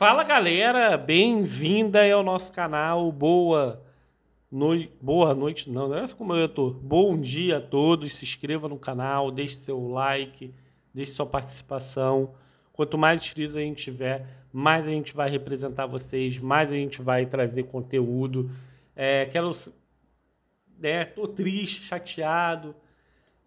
Fala galera, bem-vinda ao nosso canal. Boa noite, boa noite, não, não é assim como eu tô. Bom dia a todos, se inscreva no canal, deixe seu like, deixe sua participação. Quanto mais inscritos a gente tiver, mais a gente vai representar vocês, mais a gente vai trazer conteúdo. É, quero, é, tô triste, chateado.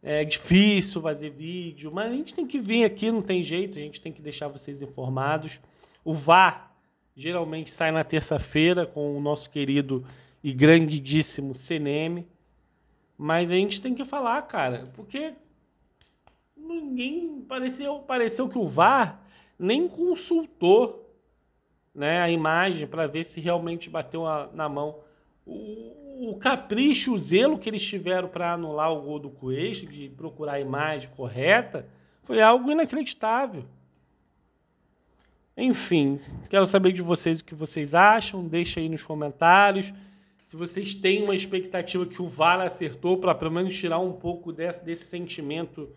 É difícil fazer vídeo, mas a gente tem que vir aqui, não tem jeito, a gente tem que deixar vocês informados. O VAR geralmente sai na terça-feira com o nosso querido e grandíssimo CNM. Mas a gente tem que falar, cara, porque ninguém pareceu, pareceu que o VAR nem consultou né, a imagem para ver se realmente bateu a, na mão. O, o, capricho, o zelo que eles tiveram para anular o gol do Coelho, de procurar a imagem correta, foi algo inacreditável. Enfim, quero saber de vocês o que vocês acham. Deixa aí nos comentários. Se vocês têm uma expectativa que o VAR acertou, para pelo menos tirar um pouco desse, desse sentimento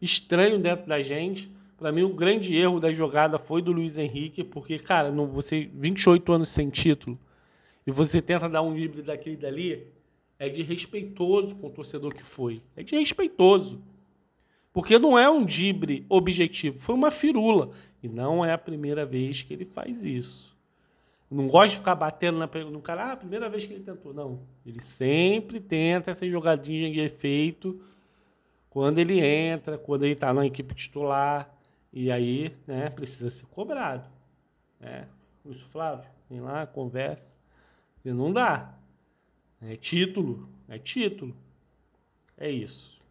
estranho dentro da gente. Para mim, o grande erro da jogada foi do Luiz Henrique, porque, cara, você 28 anos sem título e você tenta dar um livre daquele dali, é de respeitoso com o torcedor que foi. É de respeitoso. Porque não é um dibre objetivo, foi uma firula. E não é a primeira vez que ele faz isso. Não gosta de ficar batendo na, no cara, ah, a primeira vez que ele tentou. Não. Ele sempre tenta essa jogadinha de efeito quando ele entra, quando ele está na equipe titular. E aí, né, precisa ser cobrado. Né? isso, Flávio, vem lá, conversa. E não dá. É título, é título. É isso.